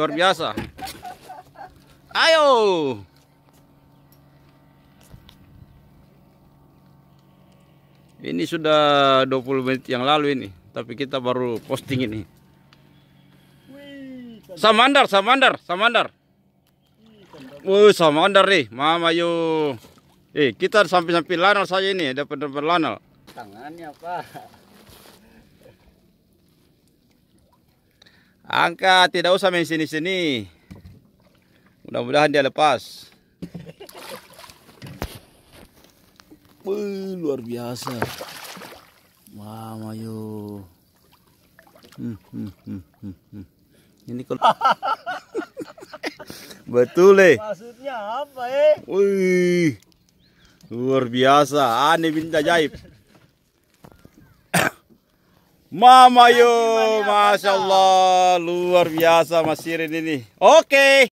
Luar biasa. Ayo. Ini sudah 20 menit yang lalu ini, tapi kita baru posting ini. Samandar, Samandar, Samandar. Wuh, Samandar nih, Mama yo. Eh, kita sampai-sampai lanal saja ini, dapat dapat lanal. Tangannya, Pak. Angka tidak usah main sini-sini. Mudah-mudahan dia lepas. Wih, luar biasa. Mama yo. Hmm, hmm, hmm, ini kalau Betul eh. Maksudnya apa eh? Wih. Luar biasa, ah, ini bintang jaib. Mama yo, Masya Allah, luar biasa Mas Irin ini. Oke. Okay.